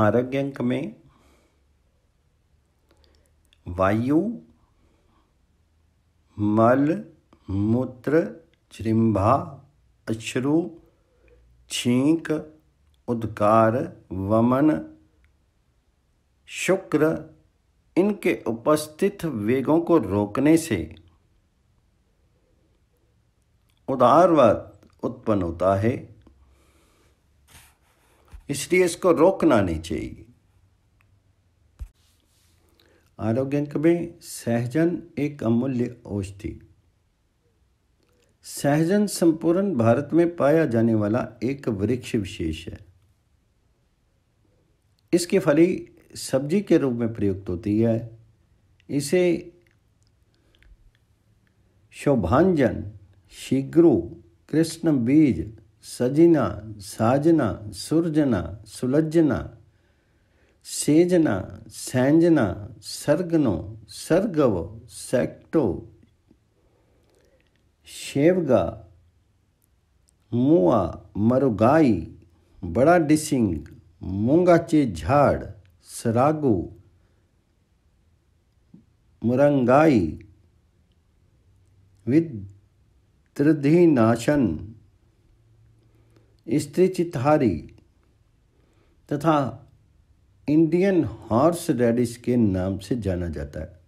आरोग्यंक अंक में वायु मल मूत्र चिंभा अश्रु छींक उद्गार वमन शुक्र इनके उपस्थित वेगों को रोकने से उदारवाद उत्पन्न होता है इसलिए इसको रोकना नहीं चाहिए आरोग्य अंक में सहजन एक अमूल्य औषधि सहजन संपूर्ण भारत में पाया जाने वाला एक वृक्ष विशेष है इसकी फली सब्जी के रूप में प्रयुक्त होती है इसे शोभांजन शीघ्र कृष्ण बीज सजना साजना सुरजना सुलजना सेजना सैंजना सर्गनो सर्गव सैक्टो शेवगा मुआ मरुगाई बड़ा डिसिंग मूंगाचे झाड़ सरागू मुरंगाई विद्रधिनाशन स्त्री चितहारी तथा इंडियन हॉर्स रेडिस के नाम से जाना जाता है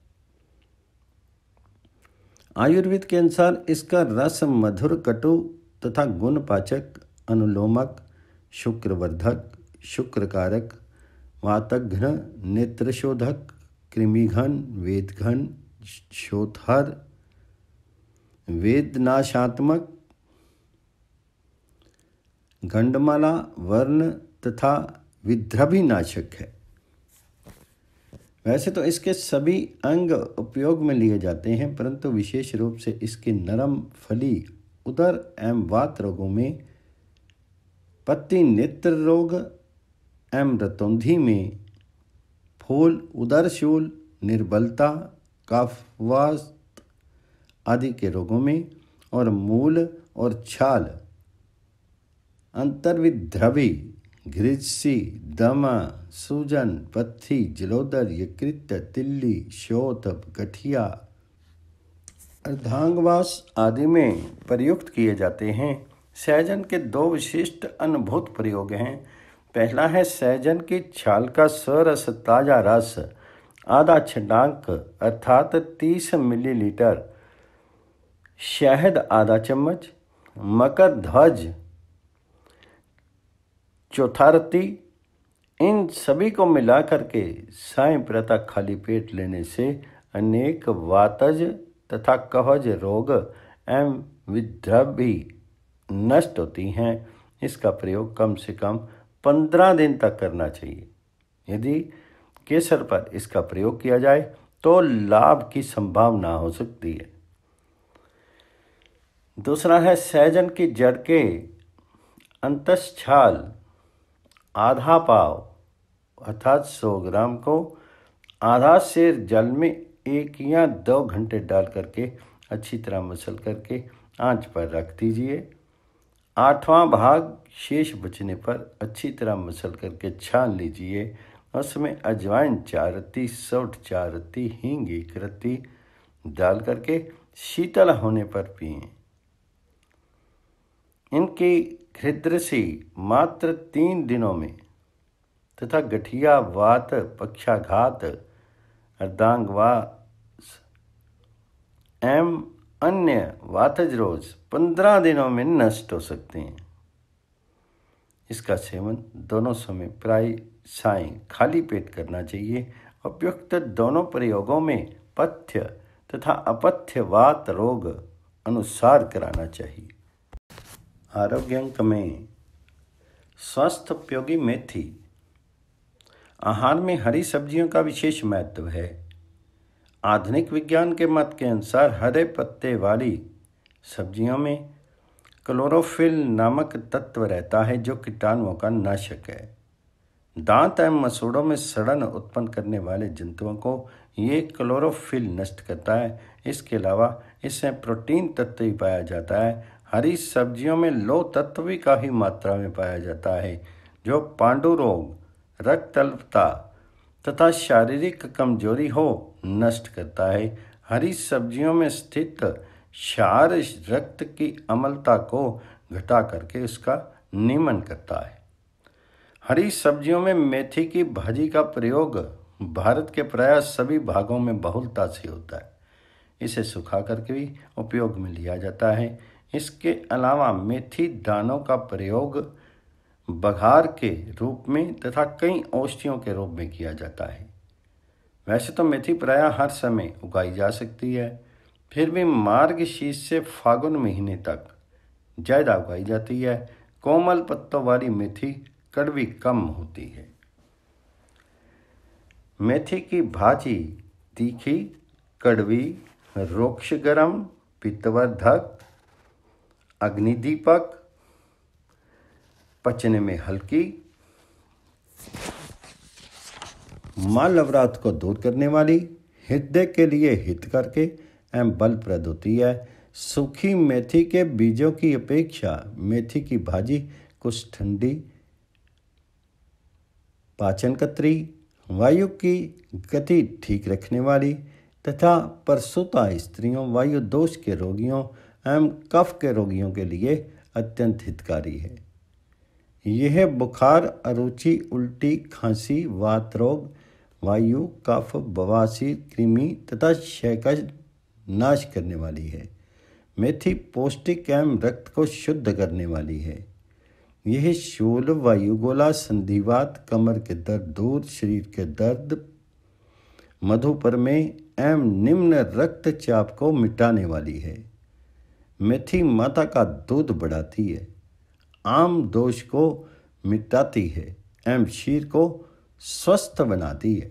आयुर्वेद के अनुसार इसका रस मधुर कटु तथा गुण पाचक अनुलोमक शुक्रवर्धक शुक्रकारक वातघ्न नेत्रशोधक कृमिघन वेदघन शोधहर वेदनाशात्मक गंडमाला वर्ण तथा विद्रभी नाशक है वैसे तो इसके सभी अंग उपयोग में लिए जाते हैं परंतु विशेष रूप से इसके नरम फली उदर एवं वात रोगों में पत्ती नेत्र रोग एवं रतौंधी में फूल उदरशूल निर्बलता कफवास्त आदि के रोगों में और मूल और छाल अंतर्विद्रवी घृषि दमा सूजन पत्थी जलोदर यकृत तिल्ली शोत गठिया अर्धांगवास आदि में प्रयुक्त किए जाते हैं सहजन के दो विशिष्ट अनुभूत प्रयोग हैं पहला है सहजन की छाल का सरस ताजा रस आधा छंडांक अर्थात तीस मिलीलीटर शहद आधा चम्मच मकर ध्वज चौथारती इन सभी को मिला करके साई प्रथा खाली पेट लेने से अनेक वातज तथा कवज रोग एवं विद्रव भी नष्ट होती हैं इसका प्रयोग कम से कम पंद्रह दिन तक करना चाहिए यदि केसर पर इसका प्रयोग किया जाए तो लाभ की संभावना हो सकती है दूसरा है सहजन की जड़ के अंतस्छाल आधा पाव अर्थात 100 ग्राम को आधा शेर जल में एक या दो घंटे डाल करके अच्छी तरह मसल करके आंच पर रख दीजिए आठवां भाग शेष बचने पर अच्छी तरह मसल करके छान लीजिए उसमें अजवाइन चार रत्ती सौठ चार रत्ती हींग एक रत्ती डाल करके शीतल होने पर पिए इनकी हृद्रसी मात्र तीन दिनों में तथा गठिया वात पक्षाघात अर्धांगवास एम अन्य वातज रोज पंद्रह दिनों में नष्ट हो सकते हैं इसका सेवन दोनों समय प्राय साय खाली पेट करना चाहिए उपयुक्त दोनों प्रयोगों में पथ्य तथा अपथ्य वात रोग अनुसार कराना चाहिए आरोग्यंक में स्वस्थ उपयोगी मेथी आहार में हरी सब्जियों का विशेष महत्व है आधुनिक विज्ञान के मत के अनुसार हरे पत्ते वाली सब्जियों में क्लोरोफिल नामक तत्व रहता है जो कीटाणुओं का नाशक है दांत एवं मसूड़ों में सड़न उत्पन्न करने वाले जंतुओं को ये क्लोरोफिल नष्ट करता है इसके अलावा इसमें प्रोटीन तत्व भी पाया जाता है हरी सब्जियों में लो तत्व भी काफ़ी मात्रा में पाया जाता है जो पांडु रोग रक्त अल्पता तथा शारीरिक कमजोरी हो नष्ट करता है हरी सब्जियों में स्थित क्षार रक्त की अमलता को घटा करके उसका नियमन करता है हरी सब्जियों में मेथी की भाजी का प्रयोग भारत के प्राय सभी भागों में बहुलता से होता है इसे सुखा करके भी उपयोग में लिया जाता है इसके अलावा मेथी दानों का प्रयोग बघार के रूप में तथा कई औषधियों के रूप में किया जाता है वैसे तो मेथी प्रायः हर समय उगाई जा सकती है फिर भी मार्गशीर्ष से फागुन महीने तक ज़्यादा उगाई जाती है कोमल पत्तों वाली मेथी कड़वी कम होती है मेथी की भाजी तीखी कड़वी रोक्ष गर्म पित्तवर्धक अग्निदीपक पचने में हल्की माँ लवरात को दूर करने वाली हृदय के लिए हित करके एम बल प्रद होती है सूखी मेथी के बीजों की अपेक्षा मेथी की भाजी कुछ ठंडी पाचन कतरी वायु की गति ठीक रखने वाली तथा परसुता स्त्रियों वायु दोष के रोगियों एवं कफ के रोगियों के लिए अत्यंत हितकारी है यह बुखार अरुचि उल्टी खांसी वात रोग वायु कफ बवासीर कृमि तथा शैकज नाश करने वाली है मेथी पौष्टिक एवं रक्त को शुद्ध करने वाली है यह शूल वायुगोला संधिवात कमर के दर्द दूर शरीर के दर्द मधुपर में एवं निम्न रक्तचाप को मिटाने वाली है मेथी माता का दूध बढ़ाती है आम दोष को मिटाती है एवं शीर को स्वस्थ बनाती है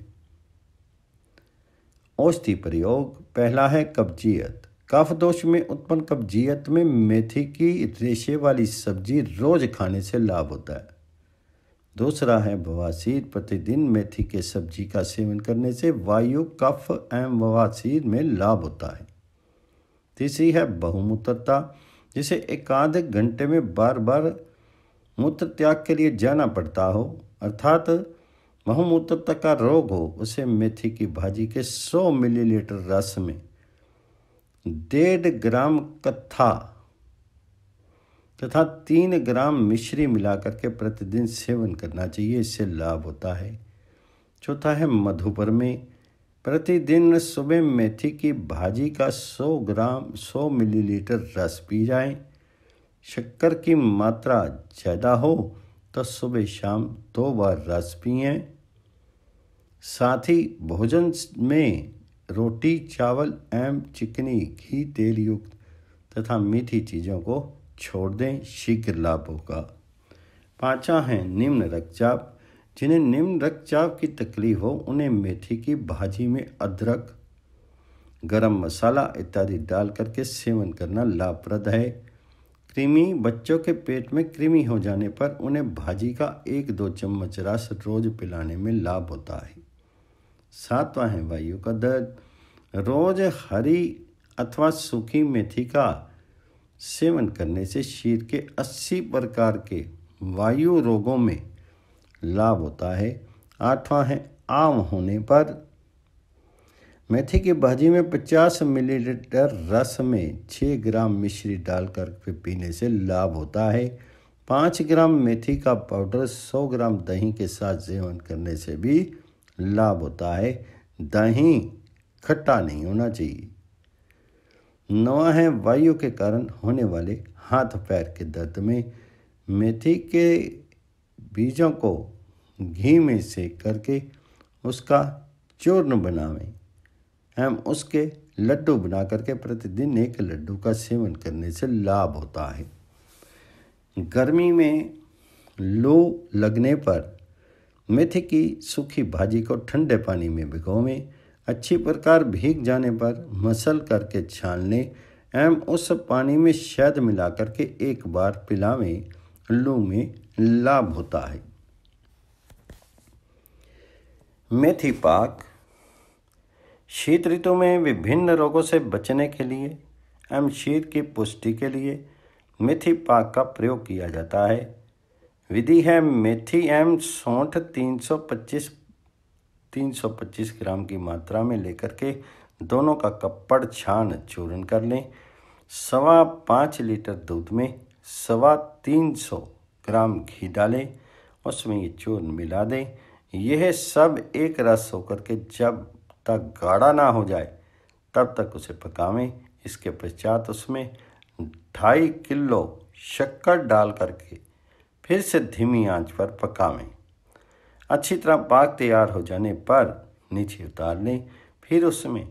औषधि प्रयोग पहला है कब्जियत कफ दोष में उत्पन्न कब्जियत में मेथी की रेशे वाली सब्जी रोज खाने से लाभ होता है दूसरा है बवासीर प्रतिदिन मेथी के सब्जी का सेवन करने से वायु कफ एवं बवासीर में लाभ होता है तीसरी है बहुमूत्रता जिसे एक घंटे में बार बार मूत्र त्याग के लिए जाना पड़ता हो अर्थात बहुमूत्रता का रोग हो उसे मेथी की भाजी के 100 मिलीलीटर रस में डेढ़ ग्राम कत्था तथा तीन ग्राम मिश्री मिलाकर के प्रतिदिन सेवन करना चाहिए इससे लाभ होता है चौथा है मधुपर में प्रतिदिन सुबह मेथी की भाजी का 100 ग्राम 100 मिलीलीटर रस पी जाएं। शक्कर की मात्रा ज़्यादा हो तो सुबह शाम दो बार रस पिए साथ ही भोजन में रोटी चावल एम चिकनी घी तेल युक्त तथा मीठी चीज़ों को छोड़ दें शीघ्र लाभ होगा पाँचा है निम्न रक्तचाप जिन्हें निम्न रक्तचाप की तकलीफ हो उन्हें मेथी की भाजी में अदरक गरम मसाला इत्यादि डाल करके सेवन करना लाभप्रद है कृमि बच्चों के पेट में कृमि हो जाने पर उन्हें भाजी का एक दो चम्मच रस रोज पिलाने में लाभ होता है सातवां है वायु का दर्द रोज हरी अथवा सूखी मेथी का सेवन करने से शरीर के 80 प्रकार के वायु रोगों में लाभ होता है आठवां है आम होने पर मेथी की भाजी में 50 मिलीलीटर रस में 6 ग्राम मिश्री डालकर पीने से लाभ होता है पाँच ग्राम मेथी का पाउडर 100 ग्राम दही के साथ सेवन करने से भी लाभ होता है दही खट्टा नहीं होना चाहिए नवा है वायु के कारण होने वाले हाथ पैर के दर्द में मेथी के बीजों को घी में सेक करके उसका चूर्ण बनावें एवं उसके लड्डू बना करके प्रतिदिन एक लड्डू का सेवन करने से लाभ होता है गर्मी में लू लगने पर मेथी की सूखी भाजी को ठंडे पानी में भिगोवें अच्छी प्रकार भीग जाने पर मसल करके छान लें एवं उस पानी में शहद मिला करके एक बार पिलावें लू में लाभ होता है मेथी पाक शीत ऋतु में विभिन्न रोगों से बचने के लिए एवं शीत की पुष्टि के लिए मेथी पाक का प्रयोग किया जाता है विधि है मेथी एवं सौठ 325 325 ग्राम की मात्रा में लेकर के दोनों का कपड़ छान चूर्ण कर लें सवा पाँच लीटर दूध में सवा तीन सौ ग्राम घी डालें उसमें ये चूर्ण मिला दें यह सब एक रस होकर के जब तक गाढ़ा ना हो जाए तब तक उसे पकावें इसके पश्चात उसमें ढाई किलो शक्कर डाल करके फिर से धीमी आंच पर पकावें अच्छी तरह पाक तैयार हो जाने पर नीचे उतार लें फिर उसमें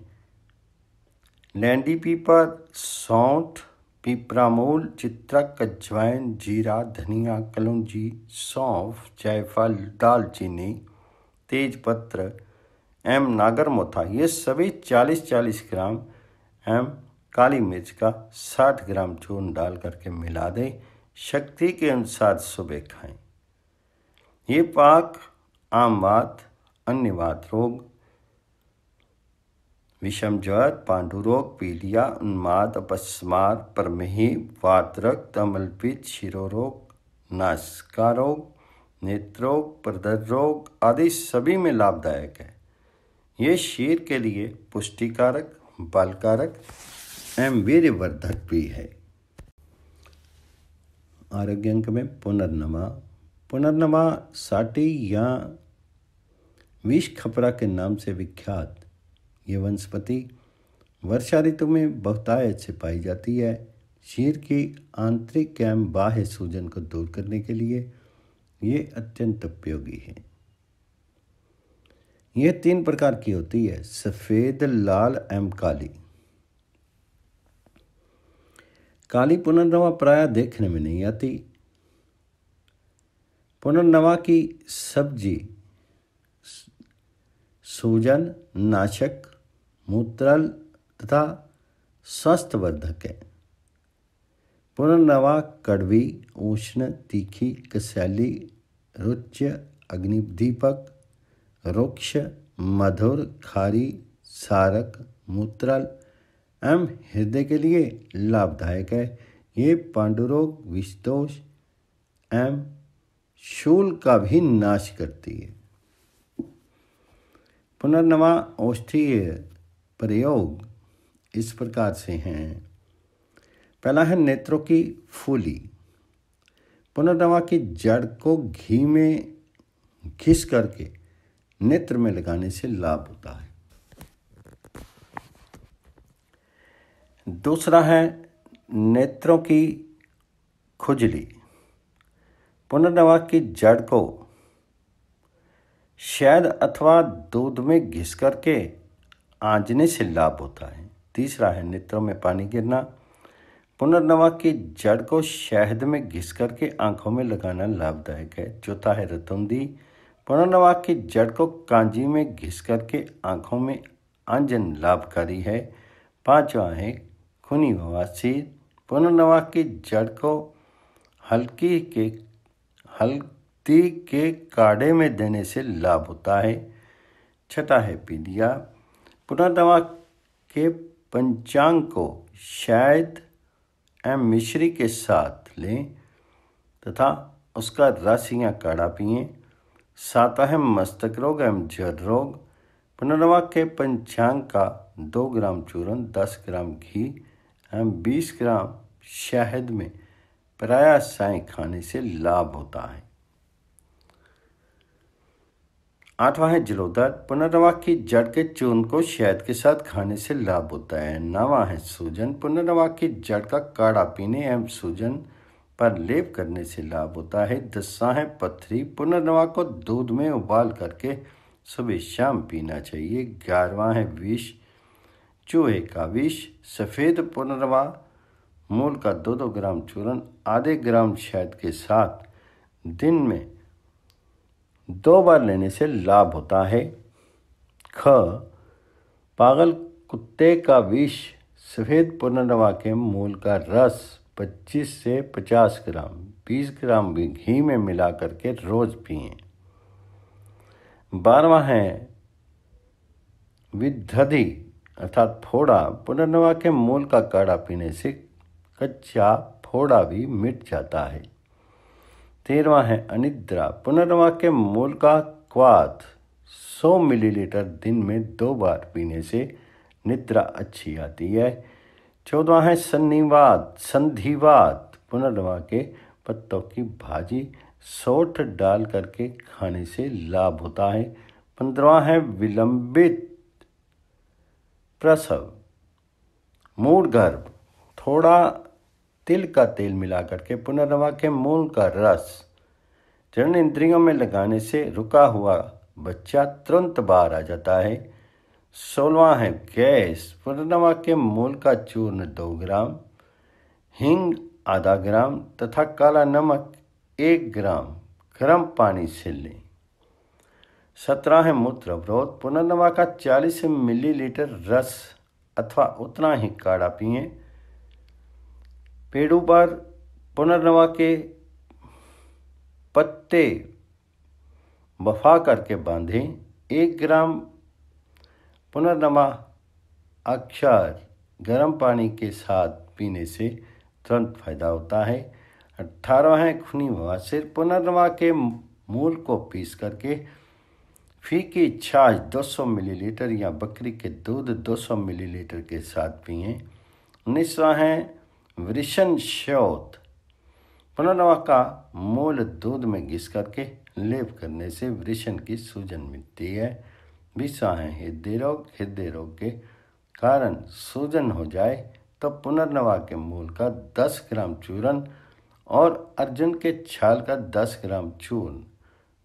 लैंडी पीपर सौंठ पीपरामूल चित्रक अजवाइन जीरा धनिया कलौजी सौंफ जायफल दालचीनी तेजपत्र एम नागर मोथा ये सभी 40-40 ग्राम एम काली मिर्च का 60 ग्राम चून डाल करके मिला दें शक्ति के अनुसार सुबह खाएं ये पाक आमवात बात रोग विषम ज्वर पांडु रोग पीलिया उन्माद अपस्माद परमेही वातरक्त रक्त अमलपित शिरो रोग नासिका रोग नेत्रोग प्रदर रोग आदि सभी में लाभदायक है ये शीर के लिए पुष्टिकारक बालकारक एवं वीरवर्धक भी है आरोग्य अंक में पुनर्नमा पुनर्नमा साटी या विष खपरा के नाम से विख्यात ये वनस्पति वर्षा ऋतु में बहुतायत से पाई जाती है शीर की आंतरिक एवं बाह्य सूजन को दूर करने के लिए ये अत्यंत उपयोगी है यह तीन प्रकार की होती है सफ़ेद लाल एम काली काली पुनर्नवा प्राय देखने में नहीं आती पुनर्नवा की सब्जी सूजन नाशक मूत्रल तथा स्वास्थ्यवर्धक है पुनर्नवा कड़वी उष्ण तीखी कसैली रुच अग्निदीपक रुक्ष मधुर खारी सारक मूत्रल एवं हृदय के लिए लाभदायक है ये पांडुरोग विस्तोष एवं शूल का भी नाश करती है पुनर्नवा औषधीय प्रयोग इस प्रकार से हैं पहला है नेत्रों की फूली पुनर्दवा की जड़ को घी में घिस करके नेत्र में लगाने से लाभ होता है दूसरा है नेत्रों की खुजली पुनर्दवा की जड़ को शहद अथवा दूध में घिस करके आंजने से लाभ होता है तीसरा है नेत्रों में पानी गिरना पुनर्नवा की जड़ को शहद में घिस करके आंखों में लगाना लाभदायक है चौथा है रतुंदी पुनर्नवा की जड़ को कांजी में घिस करके आंखों में आंजन लाभकारी है पांचवा है खुनी बवासीर पुनर्नवा की जड़ को हल्की के हल्दी के काढ़े में देने से लाभ होता है छठा है पीलिया पुनर्नवा के पंचांग को शायद एम मिश्री के साथ लें तथा उसका रस या काढ़ा पिए अहम मस्तक रोग एवं जड़ रोग पुनर्वा के पंचांग का दो ग्राम चूरण दस ग्राम घी एवं बीस ग्राम शहद में प्राय साय खाने से लाभ होता है आठवां है जलोदर पुनर्नवा की जड़ के चूर्ण को शहद के साथ खाने से लाभ होता है नवा है सूजन पुनर्नवा की जड़ का काढ़ा पीने एवं सूजन पर लेप करने से लाभ होता है दसा है पथरी पुनर्नवा को दूध में उबाल करके सुबह शाम पीना चाहिए ग्यारहवा है विष चूहे का विष सफ़ेद पुनर्वा मूल का दो दो ग्राम चूरन आधे ग्राम शहद के साथ दिन में दो बार लेने से लाभ होता है ख पागल कुत्ते का विष सफ़ेद पुनर्नवा के मूल का रस 25 से 50 ग्राम 20 ग्राम भी घी में मिला करके रोज़ पिए बारवा है विधि अर्थात फोड़ा पुनर्नवा के मूल का काढ़ा पीने से कच्चा फोड़ा भी मिट जाता है तेरवा है अनिद्रा पुनर्वा के मूल का क्वात 100 मिलीलीटर दिन में दो बार पीने से निद्रा अच्छी आती है चौदवा है सन्निवाद संधिवाद के पत्तों की भाजी सोठ डाल करके खाने से लाभ होता है पंद्रवा है विलंबित प्रसव मूड गर्भ थोड़ा तिल का तेल मिलाकर के पुनर्वा के मूल का रस चरण इंद्रियों में लगाने से रुका हुआ बच्चा तुरंत बाहर आ जाता है सोलवा है गैस पुनर्वा के मूल का चूर्ण दो ग्राम हिंग आधा ग्राम तथा काला नमक एक ग्राम गर्म पानी से लें सत्रह है मूत्र अवरोध पुनर्नवा का चालीस मिलीलीटर रस अथवा उतना ही काढ़ा पिएं पेड़ों पर पुनर्नवा के पत्ते बफा करके बांधें एक ग्राम पुनर्नवा अक्षर गर्म पानी के साथ पीने से तुरंत फायदा होता है अठारह है खूनी सिर पुनर्नवा के मूल को पीस करके फीकी छाछ 200 मिलीलीटर या बकरी के दूध 200 मिलीलीटर के साथ पिए उन्नीसवा है वृषण श्योत पुनर्नवा का मूल दूध में घिस करके लेप करने से वृषण की सूजन मिलती है विषाएँ हृदय रोग हृदय रोग के कारण सूजन हो जाए तो पुनर्नवा के मूल का 10 ग्राम चूरन और अर्जुन के छाल का 10 ग्राम चूर्ण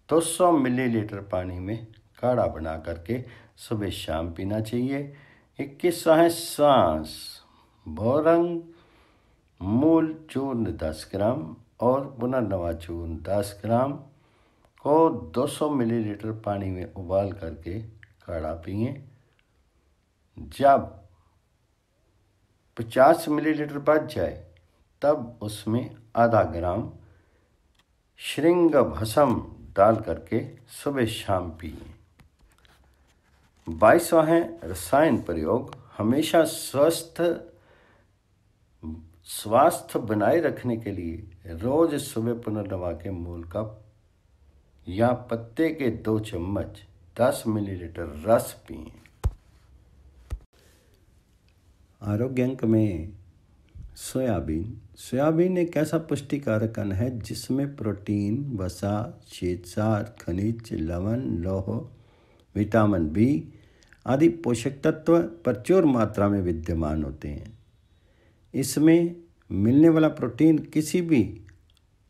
तो 100 मिलीलीटर पानी में काढ़ा बना करके सुबह शाम पीना चाहिए इक्कीस है सांस बोरंग मूल चूर्ण दस ग्राम और बुना नवा चूर्ण दस ग्राम को 200 मिलीलीटर पानी में उबाल करके काढ़ा पिए जब 50 मिलीलीटर बच जाए तब उसमें आधा ग्राम श्रृंग भसम डाल करके सुबह शाम पिए बाईसवा है रसायन प्रयोग हमेशा स्वस्थ स्वास्थ्य बनाए रखने के लिए रोज सुबह पुनर्दवा के मूल कप या पत्ते के दो चम्मच 10 मिलीलीटर रस पिए आरोग्य अंक में सोयाबीन सोयाबीन एक ऐसा पुष्टिकारक अन्न है जिसमें प्रोटीन वसा श्वेतसार खनिज लवण लोह विटामिन बी आदि पोषक तत्व प्रचुर मात्रा में विद्यमान होते हैं इसमें मिलने वाला प्रोटीन किसी भी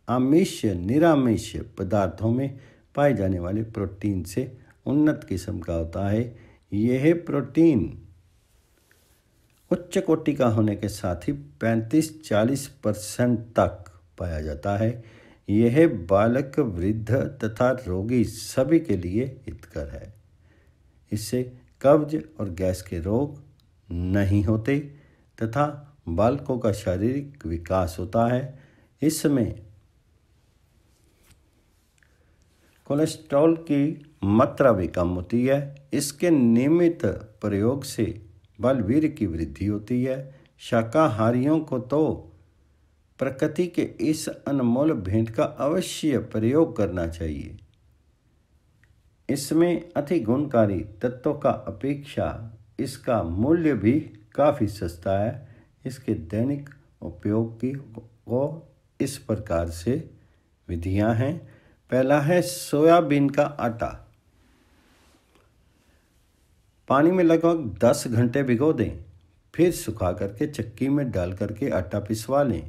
आमिष निरामिष पदार्थों में पाए जाने वाले प्रोटीन से उन्नत किस्म का होता है यह प्रोटीन उच्च कोटि का होने के साथ ही 35-40 परसेंट तक पाया जाता है यह बालक वृद्ध तथा रोगी सभी के लिए हितकर है इससे कब्ज और गैस के रोग नहीं होते तथा बालकों का शारीरिक विकास होता है इसमें कोलेस्ट्रॉल की मात्रा भी कम होती है इसके नियमित प्रयोग से बलवीर की वृद्धि होती है शाकाहारियों को तो प्रकृति के इस अनमोल भेंट का अवश्य प्रयोग करना चाहिए इसमें अति गुणकारी तत्वों का अपेक्षा इसका मूल्य भी काफ़ी सस्ता है इसके दैनिक उपयोग की वो इस प्रकार से विधियां हैं पहला है सोयाबीन का आटा पानी में लगभग 10 घंटे भिगो दें फिर सुखा करके चक्की में डाल करके आटा पिसवा लें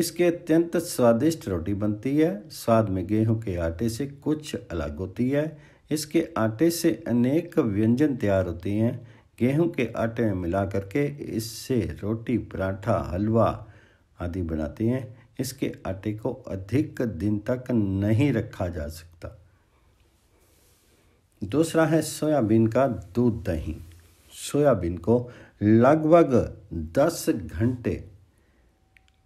इसके अत्यंत स्वादिष्ट रोटी बनती है स्वाद में गेहूं के आटे से कुछ अलग होती है इसके आटे से अनेक व्यंजन तैयार होते हैं गेहूं के आटे में मिला करके इससे रोटी पराठा हलवा आदि बनाते हैं इसके आटे को अधिक दिन तक नहीं रखा जा सकता दूसरा है सोयाबीन का दूध दही सोयाबीन को लगभग दस घंटे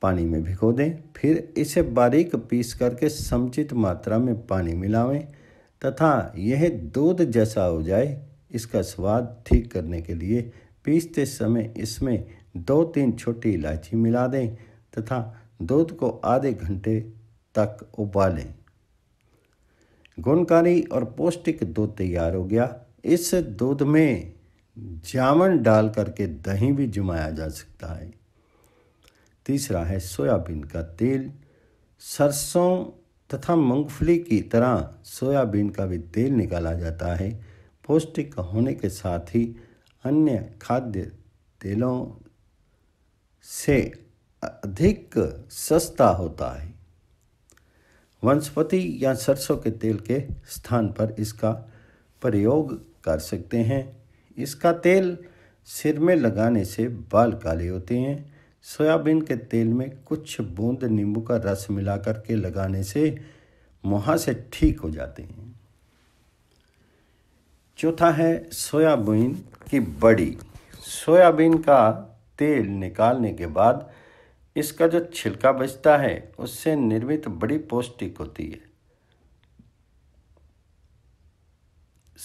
पानी में भिगो दें फिर इसे बारीक पीस करके समुचित मात्रा में पानी मिलावें तथा यह दूध जैसा हो जाए इसका स्वाद ठीक करने के लिए पीसते समय इसमें दो तीन छोटी इलायची मिला दें तथा दूध को आधे घंटे तक उबालें गुणकारी और पौष्टिक दूध तैयार हो गया इस दूध में जामन डाल करके दही भी जमाया जा सकता है तीसरा है सोयाबीन का तेल सरसों तथा मूंगफली की तरह सोयाबीन का भी तेल निकाला जाता है पौष्टिक होने के साथ ही अन्य खाद्य तेलों से अधिक सस्ता होता है वनस्पति या सरसों के तेल के स्थान पर इसका प्रयोग कर सकते हैं इसका तेल सिर में लगाने से बाल काले होते हैं सोयाबीन के तेल में कुछ बूंद नींबू का रस मिलाकर के लगाने से मुहासे से ठीक हो जाते हैं चौथा है सोयाबीन की बड़ी सोयाबीन का तेल निकालने के बाद इसका जो छिलका बचता है उससे निर्मित बड़ी पौष्टिक होती है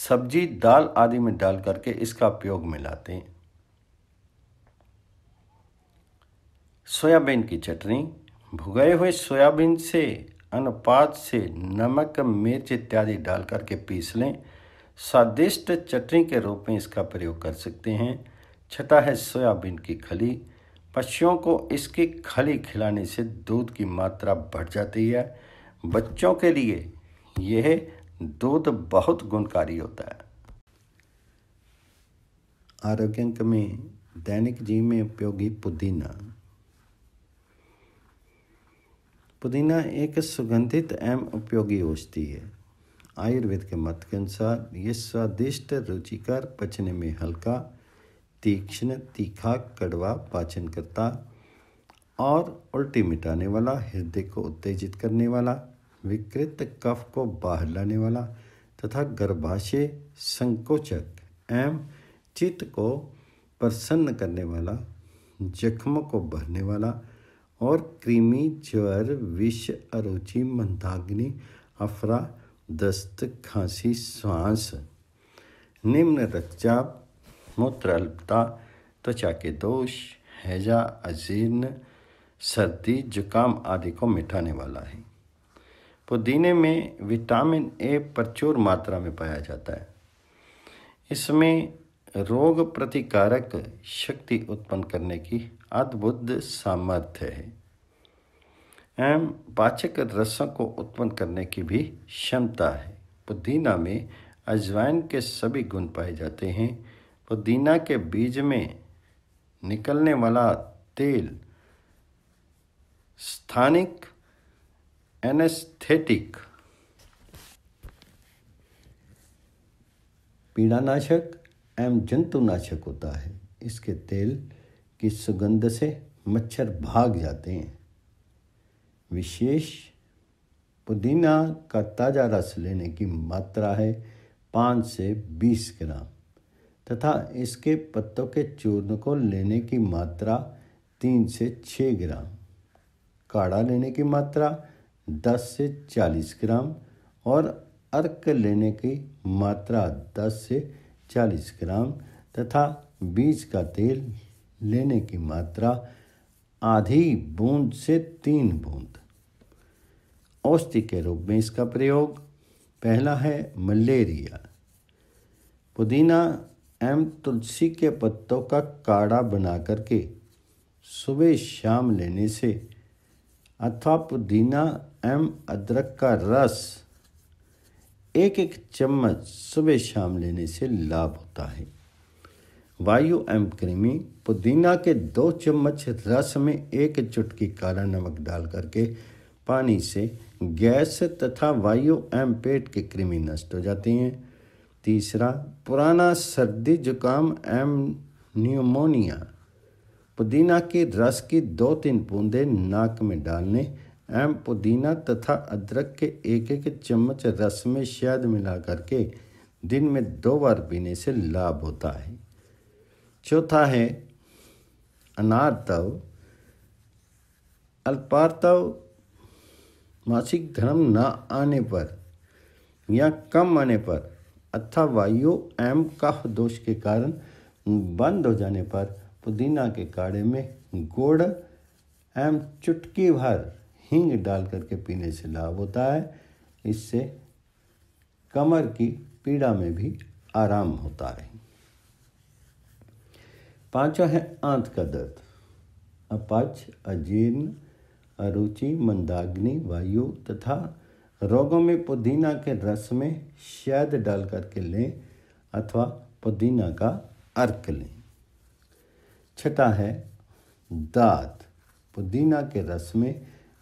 सब्जी दाल आदि में डाल करके इसका उपयोग मिलाते हैं सोयाबीन की चटनी भुगाए हुए सोयाबीन से अनुपात से नमक मिर्च इत्यादि डाल करके पीस लें स्वादिष्ट चटनी के रूप में इसका प्रयोग कर सकते हैं छठा है सोयाबीन की खली पक्षियों को इसकी खली खिलाने से दूध की मात्रा बढ़ जाती है बच्चों के लिए यह दूध बहुत गुणकारी होता है आरोग्य अंक में दैनिक जीवन में उपयोगी पुदीना पुदीना एक सुगंधित एवं उपयोगी औषधि है आयुर्वेद के मत के अनुसार यह स्वादिष्ट रुचिकर पचने में हल्का तीक्ष्ण तीखा कड़वा पाचन करता और उल्टी मिटाने वाला हृदय को उत्तेजित करने वाला विकृत कफ को बाहर लाने वाला तथा गर्भाशय संकोचक एवं चित्त को प्रसन्न करने वाला जख्मों को भरने वाला और कृमि ज्वर विष अरुचि मंदाग्नि अफरा दस्त खांसी सांस निम्न रक्तचाप अल्पता त्वचा के दोष हैजा अजीर्ण सर्दी जुकाम आदि को मिटाने वाला है पुदीने में विटामिन ए प्रचुर मात्रा में पाया जाता है इसमें रोग प्रतिकारक शक्ति उत्पन्न करने की अद्भुत सामर्थ्य है एवं पाचक रसों को उत्पन्न करने की भी क्षमता है पुदीना में अजवाइन के सभी गुण पाए जाते हैं पुदीना के बीज में निकलने वाला तेल स्थानिक एनेस्थेटिक पीड़ानाशक एवं जंतुनाशक होता है इसके तेल की सुगंध से मच्छर भाग जाते हैं विशेष पुदीना का ताज़ा रस लेने की मात्रा है पाँच से बीस ग्राम तथा इसके पत्तों के चूर्ण को लेने की मात्रा तीन से छः ग्राम काढ़ा लेने की मात्रा दस से चालीस ग्राम और अर्क लेने की मात्रा दस से चालीस ग्राम तथा बीज का तेल लेने की मात्रा आधी बूंद से तीन बूंद औषधि के रूप में इसका प्रयोग पहला है मलेरिया पुदीना एवं तुलसी के पत्तों का काढ़ा बना करके सुबह शाम लेने से अथवा पुदीना एवं अदरक का रस एक एक चम्मच सुबह शाम लेने से लाभ होता है वायु एम क्रीमी पुदीना के दो चम्मच रस में एक चुटकी काला नमक डाल करके पानी से गैस तथा वायु एवं पेट के कृमि नष्ट हो जाती हैं तीसरा पुराना सर्दी जुकाम एम न्यूमोनिया पुदीना के रस की दो तीन बूंदें नाक में डालने एम पुदीना तथा अदरक के एक एक चम्मच रस में शहद मिला करके दिन में दो बार पीने से लाभ होता है चौथा है अनार तव अल्पार तव मासिक धर्म न आने पर या कम आने पर अथवा वायु एम कफ दोष के कारण बंद हो जाने पर पुदीना के काढ़े में गुड़ एम चुटकी भर हींग डाल करके पीने से लाभ होता है इससे कमर की पीड़ा में भी आराम होता है पांचवा है आंत का दर्द अपच अजीर्ण अरुचि मंदाग्नि वायु तथा रोगों में पुदीना के रस में शहद डाल करके लें अथवा पुदीना का अर्क लें छठा है दांत पुदीना के रस में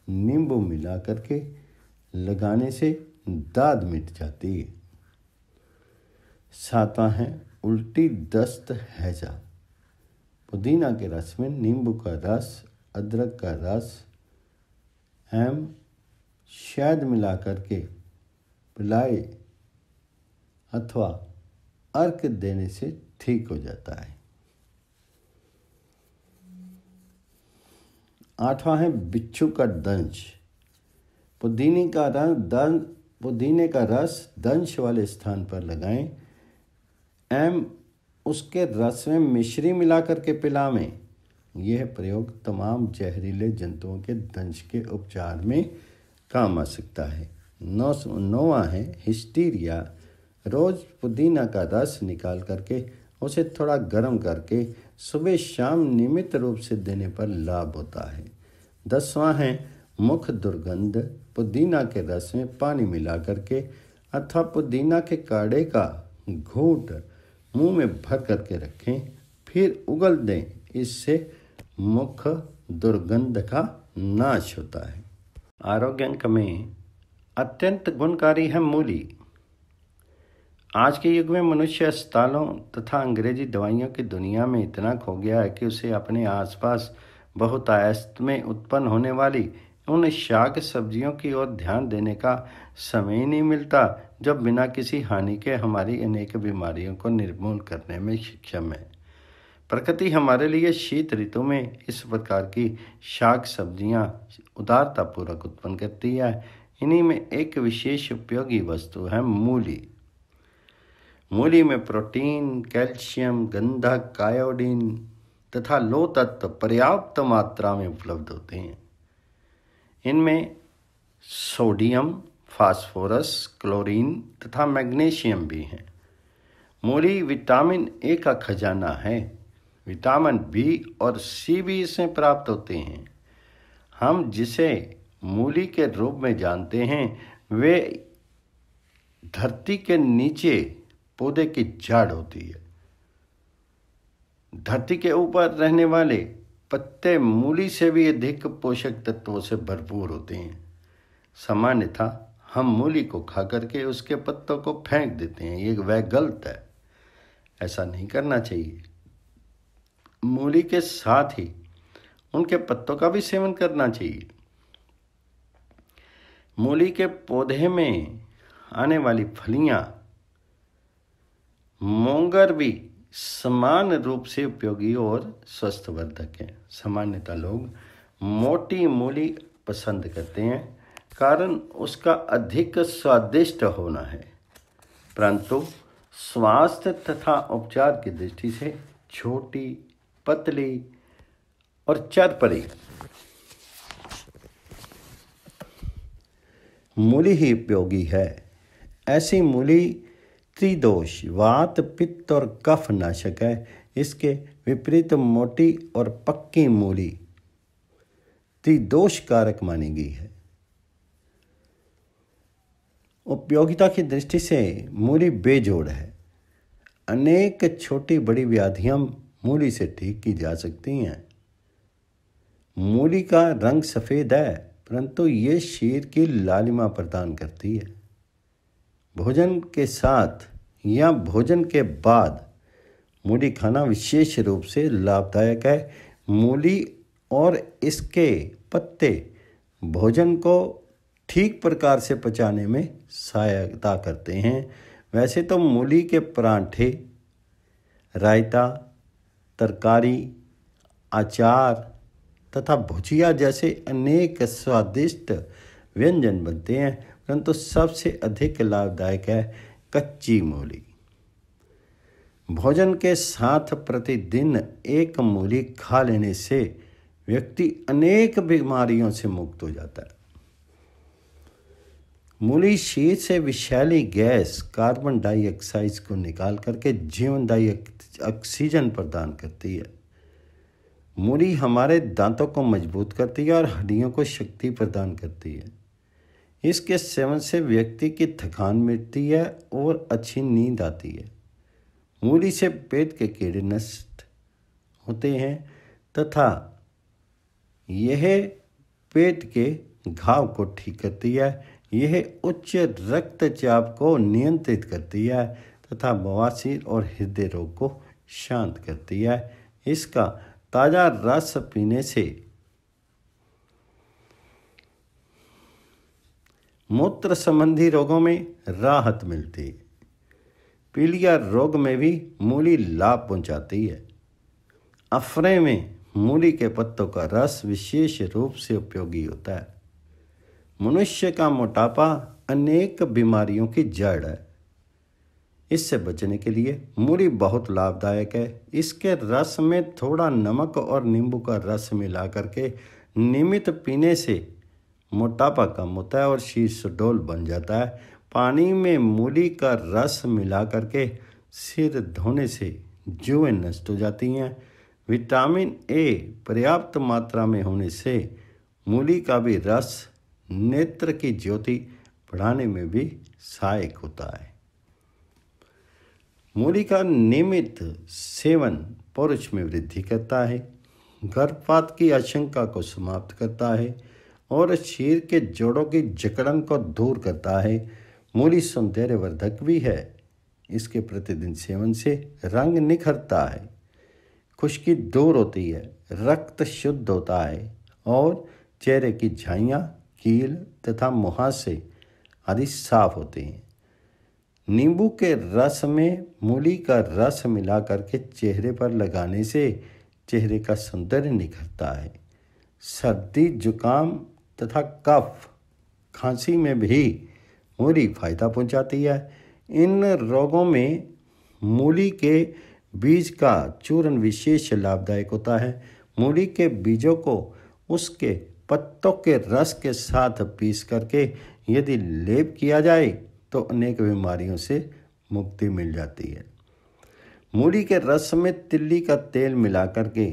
नींबू मिला करके लगाने से दाद मिट जाती है सातवां है उल्टी दस्त हैजा पुदीना के रस में नींबू का रस अदरक का रस एम शायद मिला करके पिलाए अथवा अर्क देने से ठीक हो जाता है आठवां है बिच्छू का दंश पुदीने का रंग दंश पुदीने का रस दंश वाले स्थान पर लगाएं एम उसके रस में मिश्री मिला करके पिलावें यह प्रयोग तमाम जहरीले जंतुओं के दंश के उपचार में काम आ सकता है नौ नौवा है हिस्टीरिया रोज़ पुदीना का रस निकाल करके उसे थोड़ा गर्म करके सुबह शाम नियमित रूप से देने पर लाभ होता है दसवां है मुख दुर्गंध पुदीना के रस में पानी मिला करके अथवा पुदीना के काढ़े का घूट मुंह में भर करके रखें फिर उगल दें इससे मुख्य दुर्गंध का नाश होता है आरोग्य अंक में अत्यंत गुणकारी है मूली आज के युग में मनुष्य अस्पतालों तथा अंग्रेजी दवाइयों की दुनिया में इतना खो गया है कि उसे अपने आसपास बहुत आयस्त में उत्पन्न होने वाली उन शाक सब्जियों की ओर ध्यान देने का समय नहीं मिलता जब बिना किसी हानि के हमारी अनेक बीमारियों को निर्मूल करने में सक्षम है प्रकृति हमारे लिए शीत ऋतु में इस प्रकार की शाक सब्जियां उदारतापूर्वक उत्पन्न करती है इन्हीं में एक विशेष उपयोगी वस्तु है मूली मूली में प्रोटीन कैल्शियम गंधक कायोडीन तथा लो तत्व पर्याप्त मात्रा में उपलब्ध होते हैं इनमें सोडियम फास्फोरस क्लोरीन तथा मैग्नीशियम भी हैं मूली विटामिन ए का खजाना है विटामिन बी और सी भी इसमें प्राप्त होते हैं हम जिसे मूली के रूप में जानते हैं वे धरती के नीचे पौधे की जड़ होती है धरती के ऊपर रहने वाले पत्ते मूली से भी अधिक पोषक तत्वों से भरपूर होते हैं था हम मूली को खा करके उसके पत्तों को फेंक देते हैं ये वह गलत है ऐसा नहीं करना चाहिए मूली के साथ ही उनके पत्तों का भी सेवन करना चाहिए मूली के पौधे में आने वाली फलियां मोंगर भी समान रूप से उपयोगी और स्वस्थवर्धक हैं सामान्यतः लोग मोटी मूली पसंद करते हैं कारण उसका अधिक स्वादिष्ट होना है परंतु स्वास्थ्य तथा उपचार की दृष्टि से छोटी पतली और चरपरी मूली ही उपयोगी है ऐसी मूली त्रिदोष वात पित्त और कफ नाशक है इसके विपरीत मोटी और पक्की मूली त्रिदोष कारक मानी गई है उपयोगिता की दृष्टि से मूली बेजोड़ है अनेक छोटी बड़ी व्याधियां मूली से ठीक की जा सकती हैं मूली का रंग सफ़ेद है परंतु ये शीर की लालिमा प्रदान करती है भोजन के साथ या भोजन के बाद मूली खाना विशेष रूप से लाभदायक है मूली और इसके पत्ते भोजन को ठीक प्रकार से पचाने में सहायता करते हैं वैसे तो मूली के परांठे रायता तरकारी अचार तथा भुजिया जैसे अनेक स्वादिष्ट व्यंजन बनते हैं परंतु सबसे अधिक लाभदायक है कच्ची मूली भोजन के साथ प्रतिदिन एक मूली खा लेने से व्यक्ति अनेक बीमारियों से मुक्त हो जाता है मूली शीत से विषैली गैस कार्बन डाइऑक्साइड को निकाल करके जीवनदायी ऑक्सीजन प्रदान करती है मूली हमारे दांतों को मजबूत करती है और हड्डियों को शक्ति प्रदान करती है इसके सेवन से व्यक्ति की थकान मिटती है और अच्छी नींद आती है मूली से पेट के कीड़े नष्ट होते हैं तथा यह पेट के घाव को ठीक करती है यह उच्च रक्तचाप को नियंत्रित करती है तथा बवासीर और हृदय रोग को शांत करती है इसका ताज़ा रस पीने से मूत्र संबंधी रोगों में राहत मिलती है पीलिया रोग में भी मूली लाभ पहुंचाती है अफरे में मूली के पत्तों का रस विशेष रूप से उपयोगी होता है मनुष्य का मोटापा अनेक बीमारियों की जड़ है इससे बचने के लिए मूली बहुत लाभदायक है इसके रस में थोड़ा नमक और नींबू का रस मिला करके नियमित पीने से मोटापा कम होता है और शीर्ष डोल बन जाता है पानी में मूली का रस मिला करके सिर धोने से जुएँ नष्ट हो जाती हैं विटामिन ए पर्याप्त मात्रा में होने से मूली का भी रस नेत्र की ज्योति बढ़ाने में भी सहायक होता है मूली का नियमित सेवन पौरुष में वृद्धि करता है गर्भपात की आशंका को समाप्त करता है और शरीर के जोड़ों की जकड़न को दूर करता है मूली सौंदर्यवर्धक भी है इसके प्रतिदिन सेवन से रंग निखरता है खुश्की दूर होती है रक्त शुद्ध होता है और चेहरे की झाइयाँ कील तथा मुहासे आदि साफ होते हैं नींबू के रस में मूली का रस मिला करके चेहरे पर लगाने से चेहरे का सौंदर्य निखरता है सर्दी जुकाम तथा कफ खांसी में भी मूली फायदा पहुंचाती है इन रोगों में मूली के बीज का चूर्ण विशेष लाभदायक होता है मूली के बीजों को उसके पत्तों के रस के साथ पीस करके यदि लेप किया जाए तो अनेक बीमारियों से मुक्ति मिल जाती है मूली के रस में तिल्ली का तेल मिला करके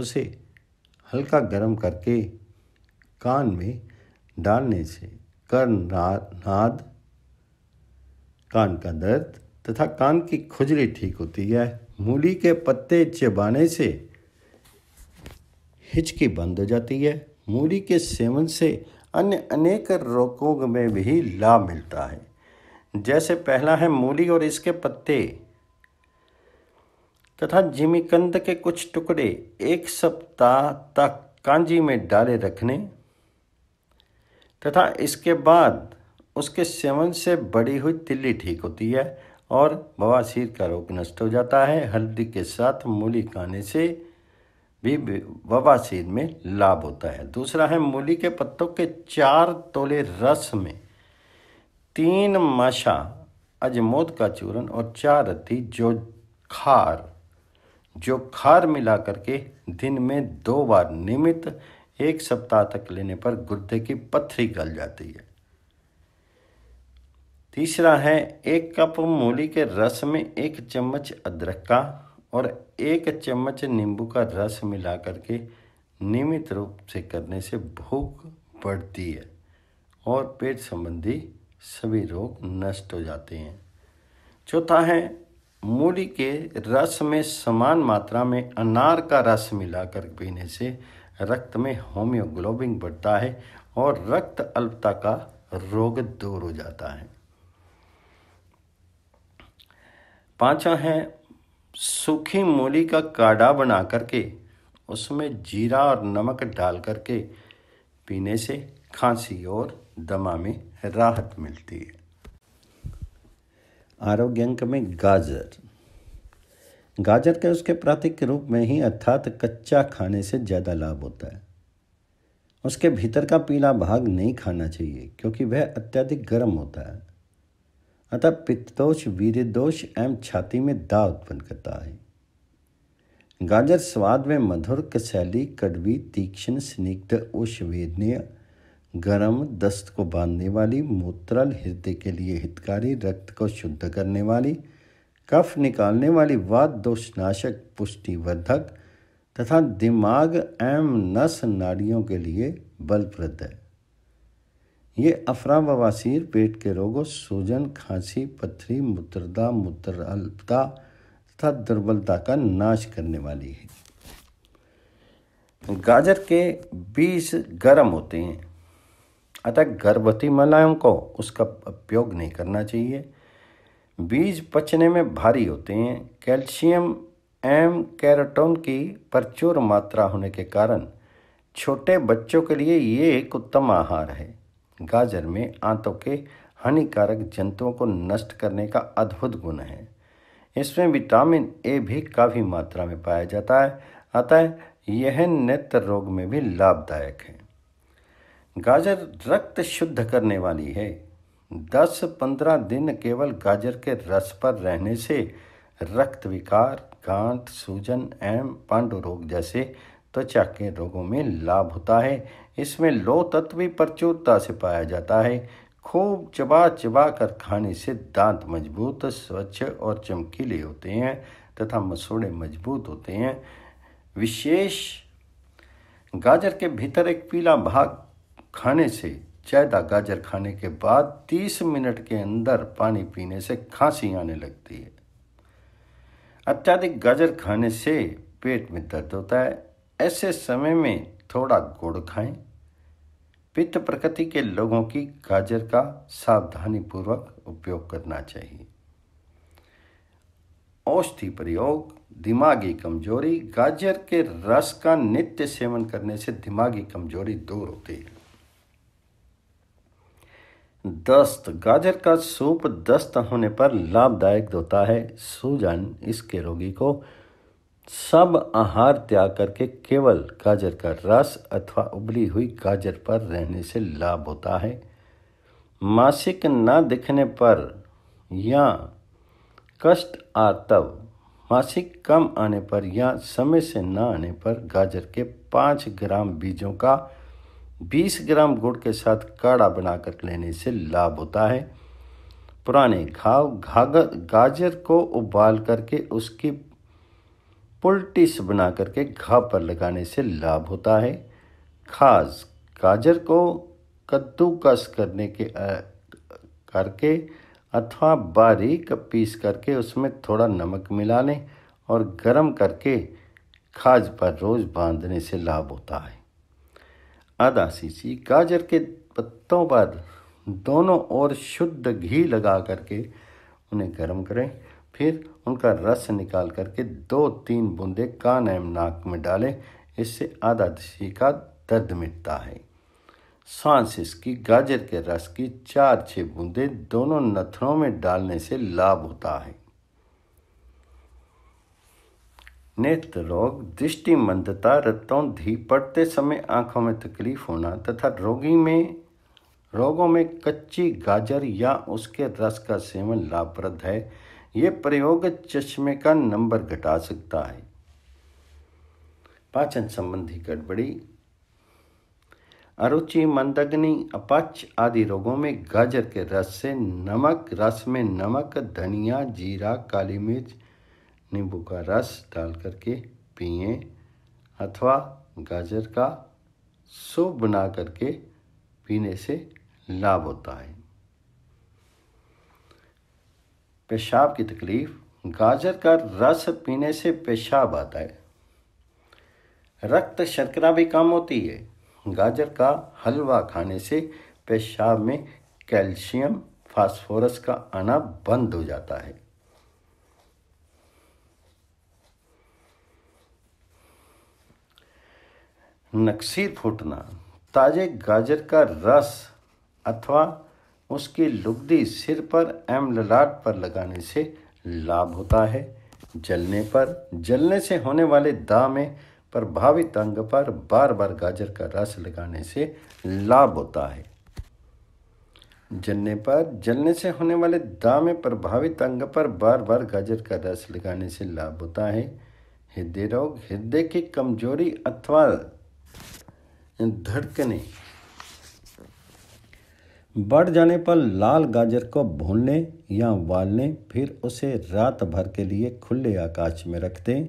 उसे हल्का गर्म करके कान में डालने से कर नाद कान का दर्द तथा कान की खुजली ठीक होती है मूली के पत्ते चबाने से हिचकी बंद हो जाती है मूली के सेवन से अन्य अनेक रोगों में भी लाभ मिलता है जैसे पहला है मूली और इसके पत्ते तथा जिमीकंद के कुछ टुकड़े एक सप्ताह तक कांजी में डाले रखने तथा इसके बाद उसके सेवन से बड़ी हुई तिल्ली ठीक होती है और बवासीर का रोग नष्ट हो जाता है हल्दी के साथ मूली खाने से भी बवासीर में लाभ होता है दूसरा है मूली के पत्तों के चार तोले रस में तीन माशा अजमोद का चूरन और चार अति जो खार जो खार मिला करके दिन में दो बार नियमित एक सप्ताह तक लेने पर गुर्दे की पथरी गल जाती है तीसरा है एक कप मूली के रस में एक चम्मच अदरक का और एक चम्मच नींबू का रस मिला करके नियमित रूप से करने से भूख बढ़ती है और पेट संबंधी सभी रोग नष्ट हो जाते हैं चौथा है मूली के रस में समान मात्रा में अनार का रस मिलाकर पीने से रक्त में होम्योग्लोबिन बढ़ता है और रक्त अल्पता का रोग दूर हो जाता है पांचवा है सूखी मूली का काढ़ा बना करके उसमें जीरा और नमक डाल करके पीने से खांसी और दमा में राहत मिलती है आरोग्य अंक में गाजर गाजर के उसके प्रातिक के रूप में ही अर्थात कच्चा खाने से ज़्यादा लाभ होता है उसके भीतर का पीला भाग नहीं खाना चाहिए क्योंकि वह अत्यधिक गर्म होता है अतः पित्तदोष दोष एवं छाती में दा उत्पन्न करता है गाजर स्वाद में मधुर कसैली कड़वी तीक्ष्ण स्निग्ध उष्वेदनीय गर्म दस्त को बांधने वाली मूत्रल हृदय के लिए हितकारी रक्त को शुद्ध करने वाली कफ निकालने वाली वाद दोषनाशक पुष्टिवर्धक तथा दिमाग एवं नस नाड़ियों के लिए बलप्रद है ये अफरा बवासीर पेट के रोगों सूजन खांसी पथरी मुत्रदा मुत्रलता तथा दुर्बलता का नाश करने वाली है गाजर के बीज गर्म होते हैं अतः गर्भवती महिलाओं को उसका उपयोग नहीं करना चाहिए बीज पचने में भारी होते हैं कैल्शियम एम कैरेटोन की प्रचुर मात्रा होने के कारण छोटे बच्चों के लिए ये एक उत्तम आहार है गाजर में आंतों के हानिकारक जंतुओं को नष्ट करने का अद्भुत गुण है इसमें विटामिन ए भी काफ़ी मात्रा में पाया जाता है अतः यह नेत्र रोग में भी लाभदायक है गाजर रक्त शुद्ध करने वाली है 10-15 दिन केवल गाजर के रस पर रहने से रक्त विकार गांठ सूजन एवं पांडु रोग जैसे त्वचा के रोगों में लाभ होता है इसमें लो तत्व भी प्रचुरता से पाया जाता है खूब चबा चबा कर खाने से दांत मजबूत स्वच्छ और चमकीले होते हैं तथा मसूड़े मजबूत होते हैं विशेष गाजर के भीतर एक पीला भाग खाने से ज़्यादा गाजर खाने के बाद 30 मिनट के अंदर पानी पीने से खांसी आने लगती है अत्यधिक गाजर खाने से पेट में दर्द होता है ऐसे समय में थोड़ा गुड़ खाएं पित्त प्रकृति के लोगों की गाजर का सावधानी पूर्वक उपयोग करना चाहिए औषधि प्रयोग दिमागी कमजोरी गाजर के रस का नित्य सेवन करने से दिमागी कमजोरी दूर होती है दस्त गाजर का सूप दस्त होने पर लाभदायक होता है सूजन इसके रोगी को सब आहार त्याग करके केवल गाजर का रस अथवा उबली हुई गाजर पर रहने से लाभ होता है मासिक न दिखने पर या कष्ट आर्तव मासिक कम आने पर या समय से न आने पर गाजर के पाँच ग्राम बीजों का बीस ग्राम गुड़ के साथ काढ़ा बनाकर लेने से लाभ होता है पुराने घाव गागर गाजर को उबाल करके उसकी पुलटिस बना करके घा पर लगाने से लाभ होता है खास गाजर को कद्दूकस करने के करके अथवा बारीक पीस करके उसमें थोड़ा नमक मिला लें और गरम करके खाज पर रोज़ बांधने से लाभ होता है आधा सीसी गाजर के पत्तों पर दोनों ओर शुद्ध घी लगा करके उन्हें गर्म करें फिर उनका रस निकाल करके दो तीन बूंदे कान एवं नाक में डालें इससे आधा दशी का दर्द मिटता है सांस इसकी गाजर के रस की चार छः बूंदे दोनों नथनों में डालने से लाभ होता है नेत्र रोग दृष्टि मंदता रत्तों धी पड़ते समय आंखों में तकलीफ होना तथा रोगी में रोगों में कच्ची गाजर या उसके रस का सेवन लाभप्रद है ये प्रयोग चश्मे का नंबर घटा सकता है पाचन संबंधी गड़बड़ी अरुचि मंदग्नि अपच आदि रोगों में गाजर के रस से नमक रस में नमक धनिया जीरा काली मिर्च नींबू का रस डाल करके पिए अथवा गाजर का सूप बना करके पीने से लाभ होता है पेशाब की तकलीफ गाजर का रस पीने से पेशाब आता है रक्त शर्करा भी कम होती है गाजर का हलवा खाने से पेशाब में कैल्शियम फास्फोरस का आना बंद हो जाता है नक्सीर फूटना ताजे गाजर का रस अथवा उसकी लुगदी सिर पर एम ललाट पर लगाने से लाभ होता है जलने पर जलने से होने वाले दाह में प्रभावित अंग पर बार बार गाजर का रस लगाने से लाभ होता है जलने पर जलने से होने वाले दाह में प्रभावित अंग पर बार बार गाजर का रस लगाने से लाभ होता है हृदय रोग हृदय की कमजोरी अथवा धड़कने बढ़ जाने पर लाल गाजर को भूनने या उबालने फिर उसे रात भर के लिए खुले आकाश में रख दें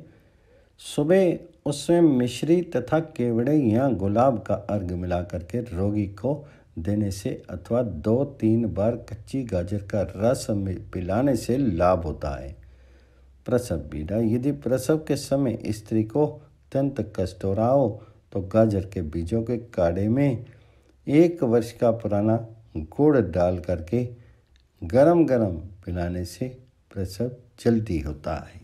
सुबह उसमें मिश्री तथा केवड़े या गुलाब का अर्घ मिला करके रोगी को देने से अथवा दो तीन बार कच्ची गाजर का रस पिलाने से लाभ होता है प्रसव बीड़ा यदि प्रसव के समय स्त्री को तंत कष्ट हो रहा हो तो गाजर के बीजों के काढ़े में एक वर्ष का पुराना गुड़ डाल करके गरम गरम पिलाने से प्रसव जल्दी होता है